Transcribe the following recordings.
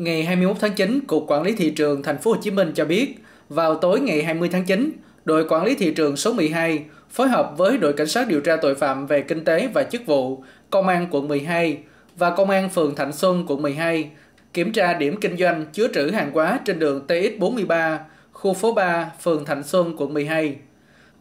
Ngày 21 tháng 9, Cục Quản lý thị trường thành phố Hồ Chí Minh cho biết, vào tối ngày 20 tháng 9, đội quản lý thị trường số 12 phối hợp với đội cảnh sát điều tra tội phạm về kinh tế và chức vụ, công an quận 12 và công an phường Thạnh Xuân quận 12 kiểm tra điểm kinh doanh chứa trữ hàng hóa trên đường TX43, khu phố 3, phường Thạnh Xuân quận 12.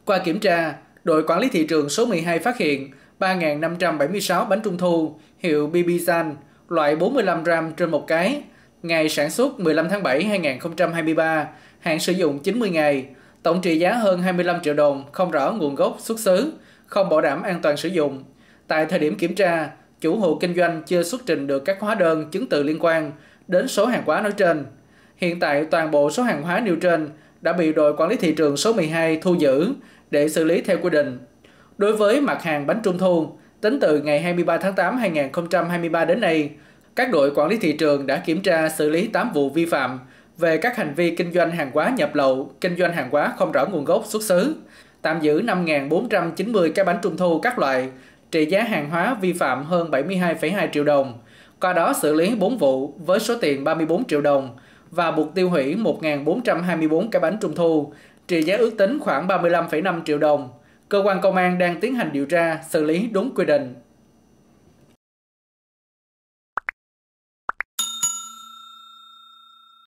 Qua kiểm tra, đội quản lý thị trường số 12 phát hiện 3.576 bánh trung thu hiệu BB San, loại 45 gram trên một cái, Ngày sản xuất 15 tháng 7 2023, hạn sử dụng 90 ngày, tổng trị giá hơn 25 triệu đồng, không rõ nguồn gốc xuất xứ, không bảo đảm an toàn sử dụng. Tại thời điểm kiểm tra, chủ hộ kinh doanh chưa xuất trình được các hóa đơn chứng từ liên quan đến số hàng hóa nói trên. Hiện tại toàn bộ số hàng hóa nêu trên đã bị đội quản lý thị trường số 12 thu giữ để xử lý theo quy định. Đối với mặt hàng bánh trung thu, tính từ ngày 23 tháng 8 2023 đến nay, các đội quản lý thị trường đã kiểm tra xử lý 8 vụ vi phạm về các hành vi kinh doanh hàng hóa nhập lậu, kinh doanh hàng hóa không rõ nguồn gốc xuất xứ, tạm giữ 5.490 cái bánh trung thu các loại, trị giá hàng hóa vi phạm hơn 72,2 triệu đồng, qua đó xử lý 4 vụ với số tiền 34 triệu đồng và buộc tiêu hủy 1.424 cái bánh trung thu, trị giá ước tính khoảng 35,5 triệu đồng. Cơ quan công an đang tiến hành điều tra, xử lý đúng quy định.